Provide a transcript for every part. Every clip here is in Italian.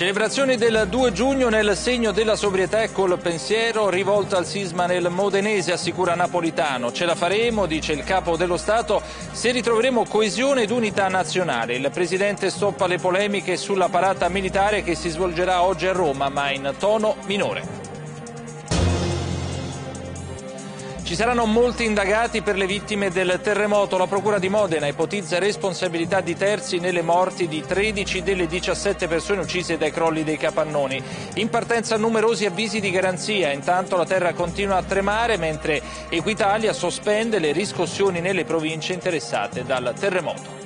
Celebrazioni del 2 giugno nel segno della sobrietà e col pensiero rivolta al sisma nel Modenese, assicura Napolitano. Ce la faremo, dice il capo dello Stato, se ritroveremo coesione ed unità nazionale. Il presidente stoppa le polemiche sulla parata militare che si svolgerà oggi a Roma, ma in tono minore. Ci saranno molti indagati per le vittime del terremoto. La Procura di Modena ipotizza responsabilità di terzi nelle morti di 13 delle 17 persone uccise dai crolli dei capannoni. In partenza numerosi avvisi di garanzia. Intanto la terra continua a tremare mentre Equitalia sospende le riscossioni nelle province interessate dal terremoto.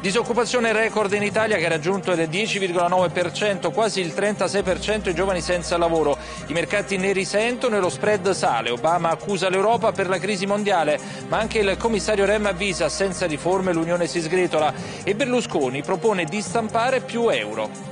Disoccupazione record in Italia che ha raggiunto il 10,9%, quasi il 36% i giovani senza lavoro. I mercati ne risentono e lo spread sale. Obama accusa l'Europa per la crisi mondiale, ma anche il commissario Rem avvisa senza riforme l'Unione si sgretola e Berlusconi propone di stampare più euro.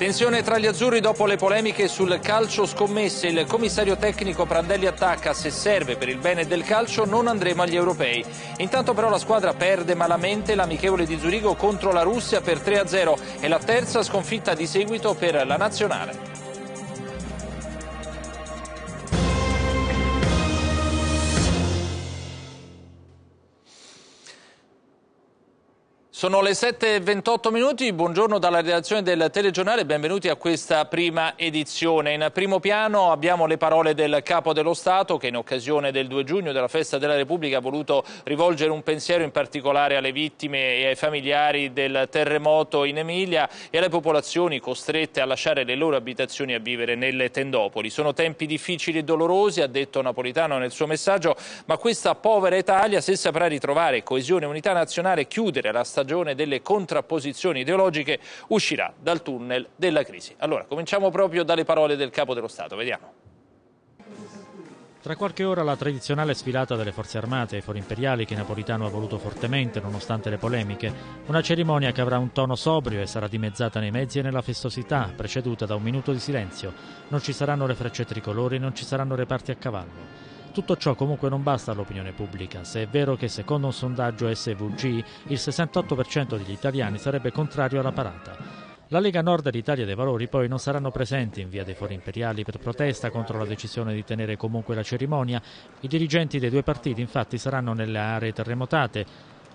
Tensione tra gli azzurri dopo le polemiche sul calcio scommesse. Il commissario tecnico Prandelli attacca. Se serve per il bene del calcio non andremo agli europei. Intanto però la squadra perde malamente l'amichevole di Zurigo contro la Russia per 3-0 e la terza sconfitta di seguito per la nazionale. Sono le 7.28 minuti, buongiorno dalla redazione del telegiornale, benvenuti a questa prima edizione. In primo piano abbiamo le parole del Capo dello Stato che in occasione del 2 giugno della Festa della Repubblica ha voluto rivolgere un pensiero in particolare alle vittime e ai familiari del terremoto in Emilia e alle popolazioni costrette a lasciare le loro abitazioni e a vivere nelle tendopoli. Sono tempi difficili e dolorosi, ha detto Napolitano nel suo messaggio, ma questa povera Italia se saprà ritrovare coesione e unità nazionale chiudere la stagione ragione delle contrapposizioni ideologiche, uscirà dal tunnel della crisi. Allora, cominciamo proprio dalle parole del Capo dello Stato, vediamo. Tra qualche ora la tradizionale sfilata delle forze armate e fori imperiali che Napolitano ha voluto fortemente nonostante le polemiche, una cerimonia che avrà un tono sobrio e sarà dimezzata nei mezzi e nella festosità, preceduta da un minuto di silenzio. Non ci saranno le frecce tricolori, non ci saranno reparti a cavallo. Tutto ciò comunque non basta all'opinione pubblica, se è vero che secondo un sondaggio SVG il 68% degli italiani sarebbe contrario alla parata. La Lega Nord e l'Italia dei Valori poi non saranno presenti in via dei Fori Imperiali per protesta contro la decisione di tenere comunque la cerimonia. I dirigenti dei due partiti infatti saranno nelle aree terremotate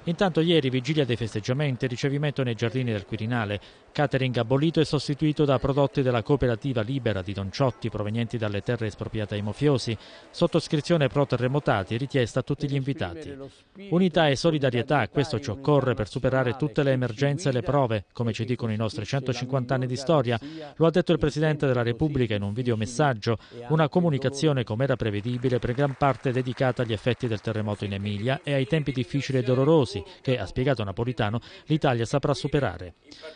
Intanto ieri, vigilia dei festeggiamenti, ricevimento nei giardini del Quirinale, catering abolito e sostituito da prodotti della cooperativa Libera di Don Ciotti provenienti dalle terre espropriate ai mafiosi, sottoscrizione pro terremotati richiesta a tutti gli invitati. Unità e solidarietà, questo ci occorre per superare tutte le emergenze e le prove, come ci dicono i nostri 150 anni di storia, lo ha detto il Presidente della Repubblica in un videomessaggio, una comunicazione come era prevedibile per gran parte dedicata agli effetti del terremoto in Emilia e ai tempi difficili e dolorosi corsi che, ha spiegato Napolitano, l'Italia saprà superare.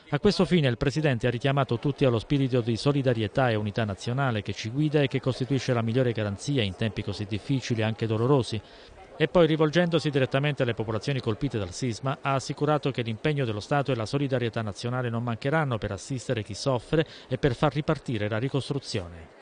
A questo fine il Presidente ha richiamato tutti allo spirito di solidarietà e unità nazionale che ci guida e che costituisce la migliore garanzia in tempi così difficili e anche dolorosi, e poi rivolgendosi direttamente alle popolazioni colpite dal sisma ha assicurato che l'impegno dello Stato e la solidarietà nazionale non mancheranno per assistere chi soffre e per far ripartire la ricostruzione.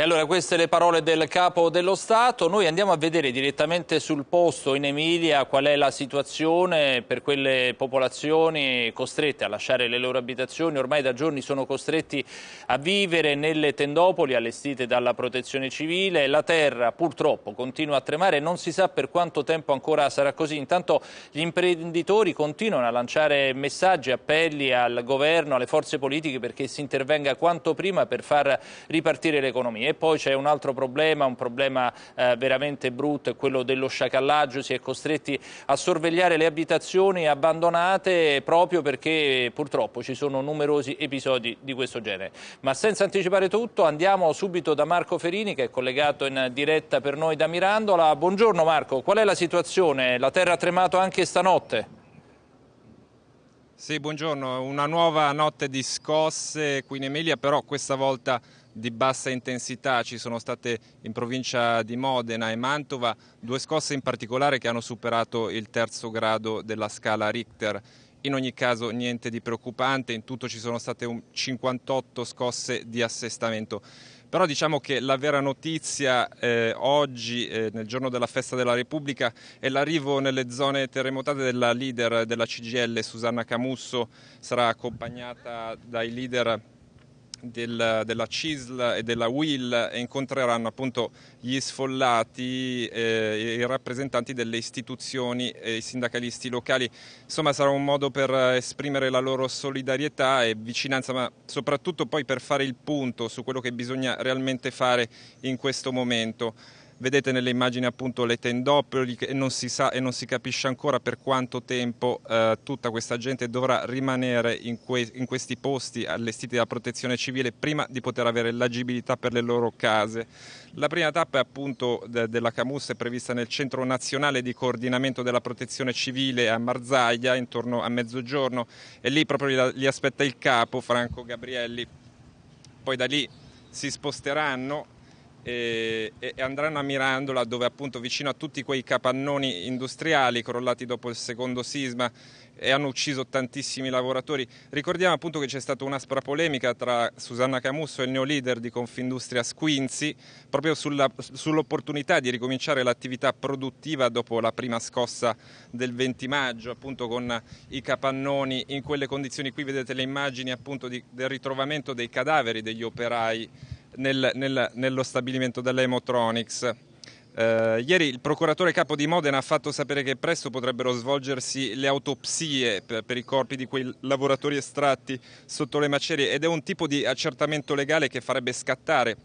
E allora queste le parole del Capo dello Stato, noi andiamo a vedere direttamente sul posto in Emilia qual è la situazione per quelle popolazioni costrette a lasciare le loro abitazioni, ormai da giorni sono costretti a vivere nelle tendopoli allestite dalla protezione civile, la terra purtroppo continua a tremare, e non si sa per quanto tempo ancora sarà così, intanto gli imprenditori continuano a lanciare messaggi, appelli al governo, alle forze politiche perché si intervenga quanto prima per far ripartire l'economia. E poi c'è un altro problema, un problema eh, veramente brutto, è quello dello sciacallaggio, si è costretti a sorvegliare le abitazioni abbandonate proprio perché purtroppo ci sono numerosi episodi di questo genere. Ma senza anticipare tutto andiamo subito da Marco Ferini che è collegato in diretta per noi da Mirandola. Buongiorno Marco, qual è la situazione? La terra ha tremato anche stanotte? Sì, buongiorno. Una nuova notte di scosse qui in Emilia, però questa volta di bassa intensità, ci sono state in provincia di Modena e Mantova due scosse in particolare che hanno superato il terzo grado della scala Richter. In ogni caso niente di preoccupante, in tutto ci sono state 58 scosse di assestamento. Però diciamo che la vera notizia eh, oggi, eh, nel giorno della festa della Repubblica, è l'arrivo nelle zone terremotate della leader della CGL, Susanna Camusso, sarà accompagnata dai leader del, della CISL e della WIL e incontreranno appunto gli sfollati eh, i rappresentanti delle istituzioni e i sindacalisti locali. Insomma sarà un modo per eh, esprimere la loro solidarietà e vicinanza, ma soprattutto poi per fare il punto su quello che bisogna realmente fare in questo momento. Vedete nelle immagini appunto le tendopoli e non si sa e non si capisce ancora per quanto tempo eh, tutta questa gente dovrà rimanere in, que in questi posti allestiti dalla protezione civile prima di poter avere l'agibilità per le loro case. La prima tappa è appunto de della Camus è prevista nel Centro Nazionale di Coordinamento della Protezione Civile a Marzaglia intorno a mezzogiorno e lì proprio li aspetta il capo Franco Gabrielli. Poi da lì si sposteranno e, e, andranno a Mirandola dove appunto vicino a tutti quei capannoni industriali crollati dopo il secondo sisma e hanno ucciso tantissimi lavoratori. Ricordiamo appunto che c'è stata un'aspra polemica tra Susanna Camusso e il neo leader di Confindustria Squinzi proprio sulla, sull'opportunità di ricominciare l'attività produttiva dopo la prima scossa del 20 maggio appunto con i capannoni in quelle condizioni. Qui vedete le immagini appunto di, del ritrovamento dei cadaveri degli operai nel, nel, nello stabilimento dell'Emotronics. Eh, ieri il procuratore capo di Modena ha fatto sapere che presto potrebbero svolgersi le autopsie per, per, i corpi di quei lavoratori estratti sotto le macerie ed è un tipo di accertamento legale che farebbe scattare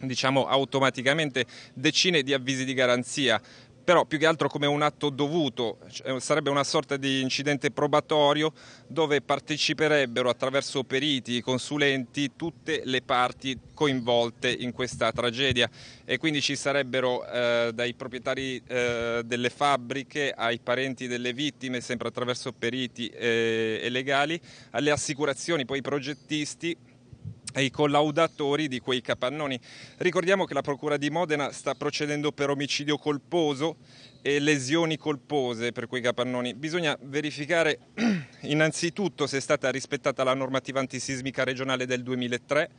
diciamo automaticamente decine di avvisi di garanzia però più che altro come un atto dovuto, cioè, sarebbe una sorta di incidente probatorio dove parteciperebbero attraverso periti, consulenti, tutte le parti coinvolte in questa tragedia e quindi ci sarebbero eh, dai proprietari eh, delle fabbriche ai parenti delle vittime, sempre attraverso periti e, eh, e legali, alle assicurazioni, poi i progettisti e i collaudatori di quei capannoni. Ricordiamo che la Procura di Modena sta procedendo per omicidio colposo e lesioni colpose per quei capannoni. Bisogna verificare innanzitutto se è stata rispettata la normativa antisismica regionale del 2003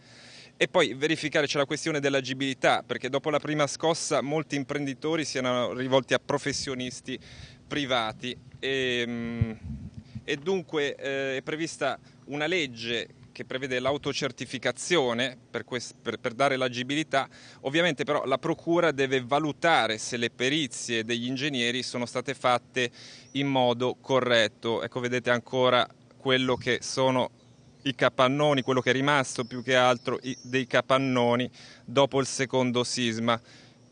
e poi verificare c'è la questione dell'agibilità, perché dopo la prima scossa molti imprenditori si erano rivolti a professionisti privati e, ehm, e dunque eh, è prevista una legge che prevede l'autocertificazione per, quest, per, per dare l'agibilità, ovviamente però la Procura deve valutare se le perizie degli ingegneri sono state fatte in modo corretto. Ecco, vedete ancora quello che sono i capannoni, quello che è rimasto più che altro dei capannoni dopo il secondo sisma.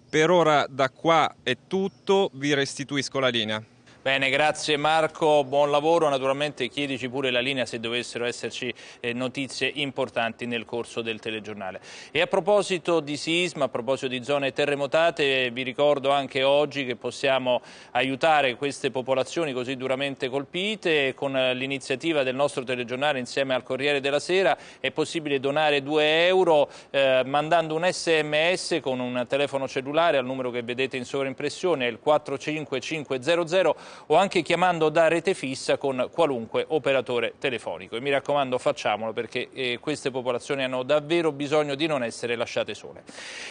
Per ora da qua è tutto, vi restituisco la linea. Bene, grazie Marco, buon lavoro. Naturalmente chiedici pure la linea se dovessero esserci eh, notizie importanti nel corso del telegiornale. E a proposito di sisma, a proposito di zone terremotate, vi ricordo anche oggi che possiamo aiutare queste popolazioni così duramente colpite con l'iniziativa del nostro telegiornale insieme al Corriere della Sera è possibile donare 2 euro eh, mandando un sms con un telefono cellulare al numero che vedete in sovraimpressione il 45500 o anche chiamando da rete fissa con qualunque operatore telefonico. E mi raccomando facciamolo perché eh, queste popolazioni hanno davvero bisogno di non essere lasciate sole.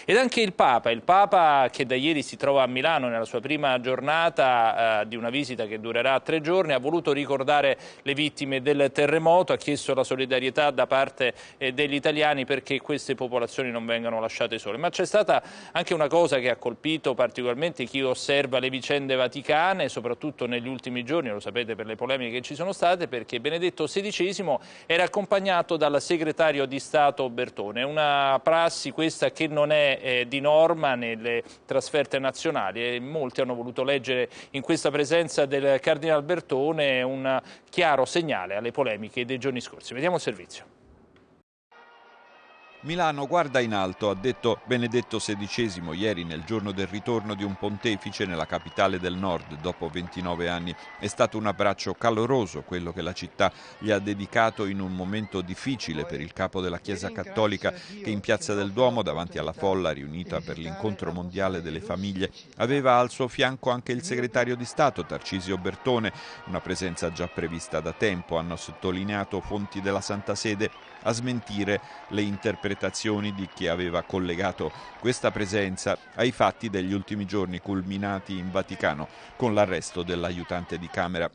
Ed anche il Papa, il Papa che da ieri si trova a Milano nella sua prima giornata eh, di una visita che durerà tre giorni, ha voluto ricordare le vittime del terremoto, ha chiesto la solidarietà da parte eh, degli italiani perché queste popolazioni non vengano lasciate sole. Ma c'è stata anche una cosa che ha colpito particolarmente chi osserva le vicende vaticane, soprattutto soprattutto negli ultimi giorni, lo sapete per le polemiche che ci sono state, perché Benedetto XVI era accompagnato dal segretario di Stato Bertone. Una prassi questa che non è eh, di norma nelle trasferte nazionali e molti hanno voluto leggere in questa presenza del Cardinale Bertone un chiaro segnale alle polemiche dei giorni scorsi. Vediamo il servizio. Milano guarda in alto, ha detto Benedetto XVI ieri nel giorno del ritorno di un pontefice nella capitale del nord dopo 29 anni. È stato un abbraccio caloroso quello che la città gli ha dedicato in un momento difficile per il capo della Chiesa Cattolica che in Piazza del Duomo, davanti alla folla riunita per l'incontro mondiale delle famiglie, aveva al suo fianco anche il segretario di Stato Tarcisio Bertone, una presenza già prevista da tempo, hanno sottolineato fonti della Santa Sede a smentire le interpretazioni di chi aveva collegato questa presenza ai fatti degli ultimi giorni culminati in Vaticano con l'arresto dell'aiutante di Camera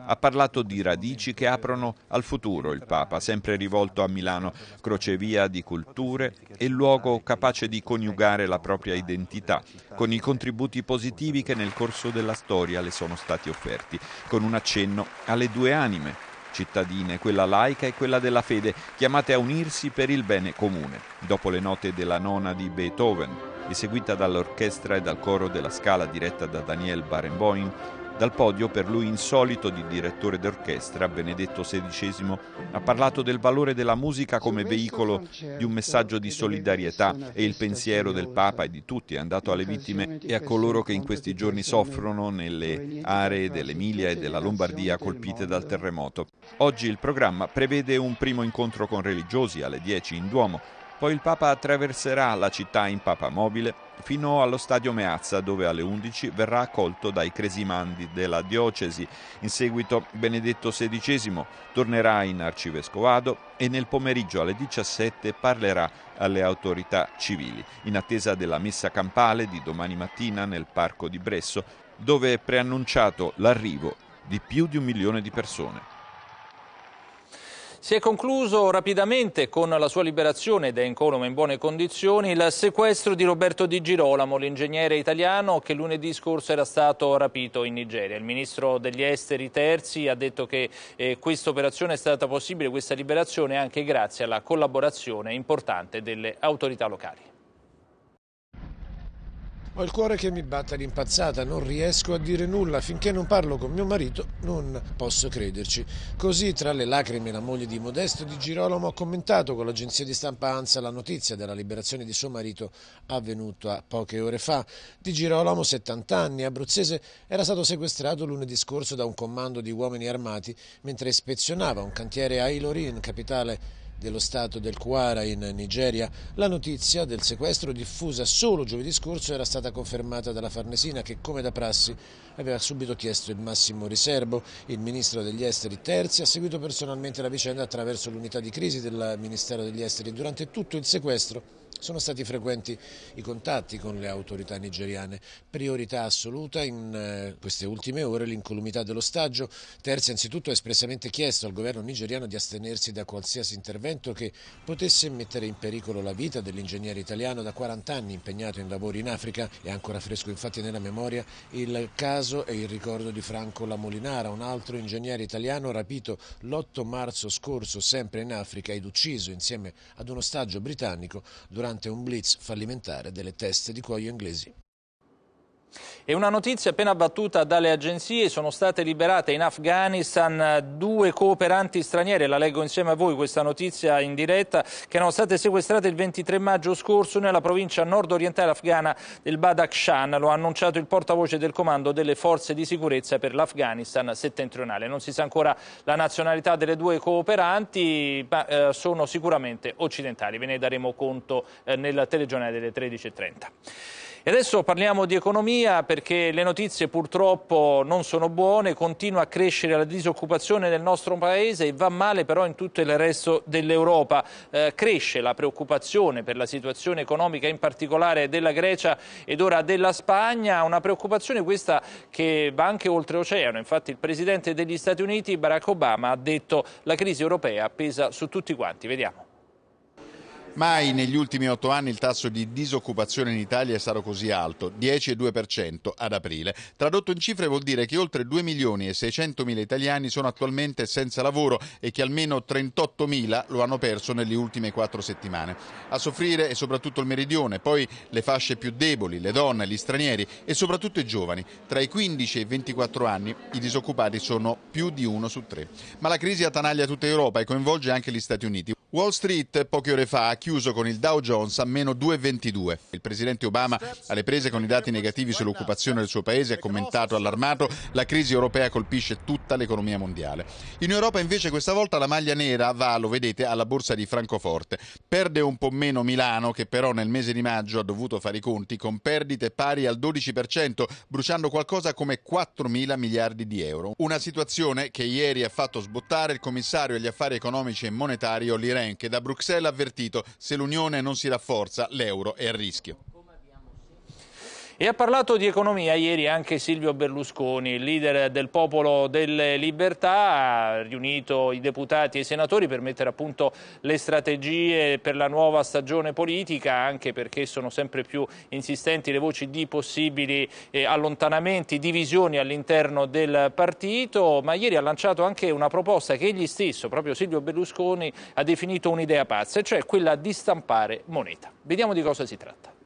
ha parlato di radici che aprono al futuro il Papa, sempre rivolto a Milano, crocevia di culture e luogo capace di coniugare la propria identità con i contributi positivi che nel corso della storia le sono stati offerti, con un accenno alle due anime cittadine, quella laica e quella della fede, chiamate a unirsi per il bene comune. Dopo le note della nona di Beethoven, eseguita dall'orchestra e dal coro della Scala diretta da Daniel Barenboim, dal podio, per lui insolito, di direttore d'orchestra, Benedetto XVI ha parlato del valore della musica come veicolo di un messaggio di solidarietà e il pensiero del Papa e di tutti è andato alle vittime e a coloro che in questi giorni soffrono nelle aree dell'Emilia e della Lombardia colpite dal terremoto. Oggi il programma prevede un primo incontro con religiosi alle 10 in Duomo, poi il Papa attraverserà la città in Papa Mobile fino allo stadio Meazza dove alle 11 verrà accolto dai cresimandi della diocesi. In seguito Benedetto XVI tornerà in arcivescovado e nel pomeriggio alle 17 parlerà alle autorità civili, in attesa della messa campale di domani mattina nel parco di Bresso, dove è preannunciato l'arrivo di più di un milione di persone. Si è concluso rapidamente con la sua liberazione da Encoloma in buone condizioni il sequestro di Roberto Di Girolamo, l'ingegnere italiano che lunedì scorso era stato rapito in Nigeria. Il ministro degli esteri Terzi ha detto che eh, questa operazione è stata possibile, questa liberazione, anche grazie alla collaborazione importante delle autorità locali. Ho il cuore che mi batte all'impazzata, non riesco a dire nulla, finché non parlo con mio marito non posso crederci. Così tra le lacrime la moglie di Modesto di Girolamo ha commentato con l'agenzia di stampa ANSA la notizia della liberazione di suo marito avvenuta poche ore fa. Di Girolamo, 70 anni, abruzzese, era stato sequestrato lunedì scorso da un comando di uomini armati mentre ispezionava un cantiere a Ilorin, capitale dello Stato del Kuara in Nigeria, la notizia del sequestro diffusa solo giovedì scorso era stata confermata dalla Farnesina che, come da prassi, aveva subito chiesto il massimo riservo. Il ministro degli esteri Terzi ha seguito personalmente la vicenda attraverso l'unità di crisi del Ministero degli Esteri durante tutto il sequestro sono stati frequenti i contatti con le autorità nigeriane, priorità assoluta in eh, queste ultime ore l'incolumità dell'ostaggio. Terzi anzitutto ha espressamente chiesto al governo nigeriano di astenersi da qualsiasi intervento che potesse mettere in pericolo la vita dell'ingegnere italiano da 40 anni impegnato in lavori in Africa. È ancora fresco infatti nella memoria il caso e il ricordo di Franco Lamolinara, un altro ingegnere italiano rapito l'8 marzo scorso sempre in Africa ed ucciso insieme ad un ostaggio britannico durante un blitz fallimentare delle teste di cuoio inglesi. E una notizia appena battuta dalle agenzie, sono state liberate in Afghanistan eh, due cooperanti straniere, la leggo insieme a voi questa notizia in diretta, che erano state sequestrate il 23 maggio scorso nella provincia nord-orientale afghana del Badakhshan, lo ha annunciato il portavoce del comando delle forze di sicurezza per l'Afghanistan settentrionale. Non si sa ancora la nazionalità delle due cooperanti, ma eh, sono sicuramente occidentali, ve ne daremo conto eh, nel telegiornale delle 13.30. E adesso parliamo di economia perché le notizie purtroppo non sono buone, continua a crescere la disoccupazione nel nostro paese e va male però in tutto il resto dell'Europa. Eh, cresce la preoccupazione per la situazione economica in particolare della Grecia ed ora della Spagna, una preoccupazione questa che va anche oltreoceano, infatti il Presidente degli Stati Uniti Barack Obama ha detto che la crisi europea pesa su tutti quanti, vediamo. Mai negli ultimi otto anni il tasso di disoccupazione in Italia è stato così alto, 10,2% ad aprile. Tradotto in cifre vuol dire che oltre 2 milioni e 600 mila italiani sono attualmente senza lavoro e che almeno 38 mila lo hanno perso nelle ultime quattro settimane. A soffrire è soprattutto il meridione, poi le fasce più deboli, le donne, gli stranieri e soprattutto i giovani. Tra i 15 e i 24 anni i disoccupati sono più di uno su tre. Ma la crisi attanaglia tutta Europa e coinvolge anche gli Stati Uniti. Wall Street poche ore fa ha chiuso con il Dow Jones a meno 2,22. Il presidente Obama, alle prese con i dati negativi sull'occupazione del suo paese, ha commentato allarmato la crisi europea colpisce tutta l'economia mondiale. In Europa invece questa volta la maglia nera va, lo vedete, alla borsa di Francoforte. Perde un po' meno Milano che però nel mese di maggio ha dovuto fare i conti con perdite pari al 12%, bruciando qualcosa come 4 mila miliardi di euro. Una situazione che ieri ha fatto sbottare il commissario agli affari economici e monetari Olire Mitterrand che da Bruxelles ha avvertito se l'Unione non si rafforza l'euro è a rischio. E ha parlato di economia ieri anche Silvio Berlusconi, leader del Popolo delle Libertà, ha riunito i deputati e i senatori per mettere a punto le strategie per la nuova stagione politica, anche perché sono sempre più insistenti le voci di possibili eh, allontanamenti, divisioni all'interno del partito, ma ieri ha lanciato anche una proposta che egli stesso, proprio Silvio Berlusconi, ha definito un'idea pazza, cioè quella di stampare moneta. Vediamo di cosa si tratta.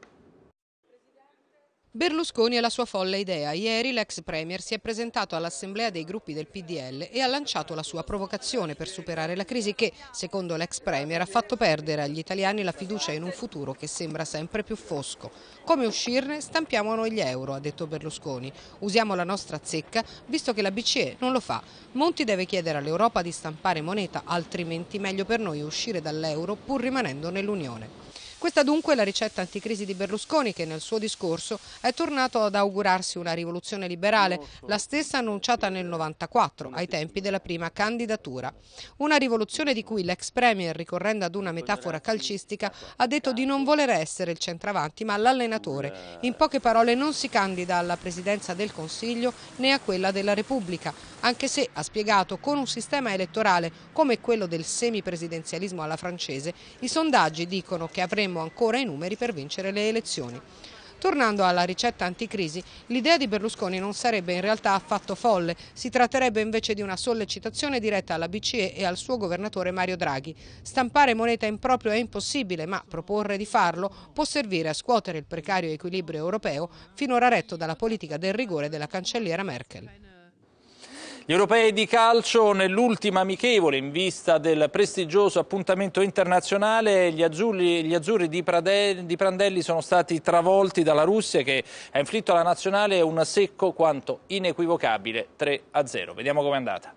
Berlusconi e la sua folle idea. Ieri l'ex Premier si è presentato all'assemblea dei gruppi del PDL e ha lanciato la sua provocazione per superare la crisi che, secondo l'ex Premier, ha fatto perdere agli italiani la fiducia in un futuro che sembra sempre più fosco. Come uscirne? Stampiamo noi gli euro, ha detto Berlusconi. Usiamo la nostra zecca, visto che la BCE non lo fa. Monti deve chiedere all'Europa di stampare moneta, altrimenti meglio per noi uscire dall'euro pur rimanendo nell'Unione. Questa dunque è la ricetta anticrisi di Berlusconi che nel suo discorso è tornato ad augurarsi una rivoluzione liberale, la stessa annunciata nel 94, ai tempi della prima candidatura. Una rivoluzione di cui l'ex premier, ricorrendo ad una metafora calcistica, ha detto di non voler essere il centravanti ma l'allenatore. In poche parole non si candida alla presidenza del Consiglio né a quella della Repubblica, anche se, ha spiegato, con un sistema elettorale come quello del semipresidenzialismo alla francese, i sondaggi dicono che avremo saremmo ancora i numeri per vincere le elezioni. Tornando alla ricetta anticrisi, l'idea di Berlusconi non sarebbe in realtà affatto folle, si tratterebbe invece di una sollecitazione diretta alla BCE e al suo governatore Mario Draghi. Stampare moneta in proprio è impossibile, ma proporre di farlo può servire a scuotere il precario equilibrio europeo finora retto dalla politica del rigore della cancelliera Merkel. Gli europei di calcio nell'ultima amichevole in vista del prestigioso appuntamento internazionale, gli azzurri, gli azzurri di, Prade, di, Prandelli sono stati travolti dalla Russia che ha inflitto alla nazionale un secco quanto inequivocabile 3-0. Vediamo com'è andata.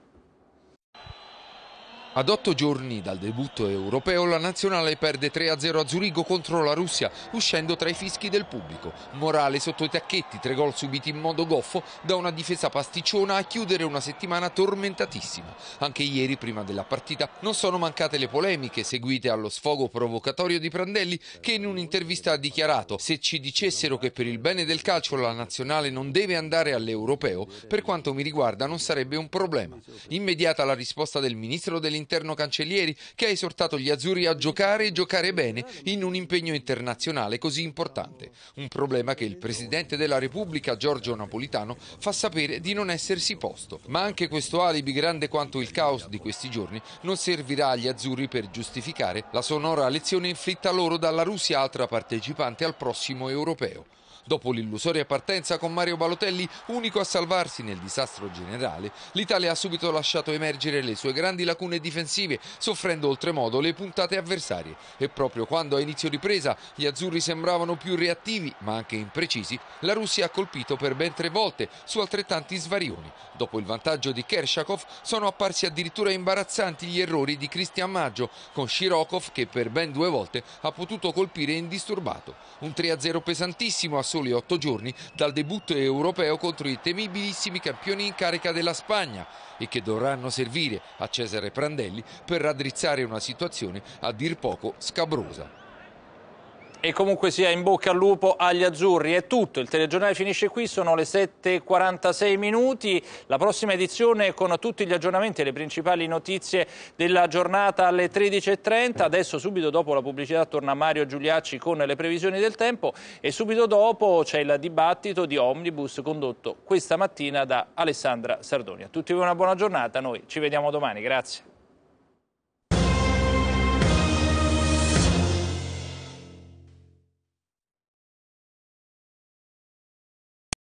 Ad otto giorni dal debutto europeo la nazionale perde 3-0 a Zurigo contro la Russia uscendo tra i fischi del pubblico. Morale sotto i tacchetti, tre gol subiti in modo goffo da una difesa pasticciona a chiudere una settimana tormentatissima. Anche ieri prima della partita non sono mancate le polemiche seguite allo sfogo provocatorio di Prandelli che in un'intervista ha dichiarato se ci dicessero che per il bene del calcio la nazionale non deve andare all'europeo per quanto mi riguarda non sarebbe un problema. Immediata la risposta del ministro dell'interno interno Cancellieri, che ha esortato gli azzurri a giocare e giocare bene in un impegno internazionale così importante. Un problema che il Presidente della Repubblica, Giorgio Napolitano, fa sapere di non essersi posto. Ma anche questo alibi, grande quanto il caos di questi giorni, non servirà agli azzurri per giustificare la sonora lezione inflitta loro dalla Russia, altra partecipante al prossimo europeo. Dopo l'illusoria partenza con Mario Balotelli, unico a salvarsi nel disastro generale, l'Italia ha subito lasciato emergere le sue grandi lacune difensive, soffrendo oltremodo le puntate avversarie. E proprio quando a inizio ripresa gli azzurri sembravano più reattivi, ma anche imprecisi, la Russia ha colpito per ben tre volte su altrettanti svarioni. Dopo il vantaggio di Kershakov sono apparsi addirittura imbarazzanti gli errori di Cristian Maggio, con Shirokov che per ben due volte ha potuto colpire indisturbato. Un 3-0 pesantissimo a soli otto giorni dal debutto europeo contro i temibilissimi campioni in carica della Spagna e che dovranno servire a Cesare Prandelli per raddrizzare una situazione a dir poco scabrosa. E comunque sia in bocca al lupo agli azzurri. È tutto, il telegiornale finisce qui, sono le 7.46 minuti. La prossima edizione con tutti gli aggiornamenti e le principali notizie della giornata alle 13.30. Adesso subito dopo la pubblicità torna Mario Giuliacci con le previsioni del tempo e subito dopo c'è il dibattito di Omnibus condotto questa mattina da Alessandra Sardoni. A tutti voi una buona giornata, noi ci vediamo domani, grazie.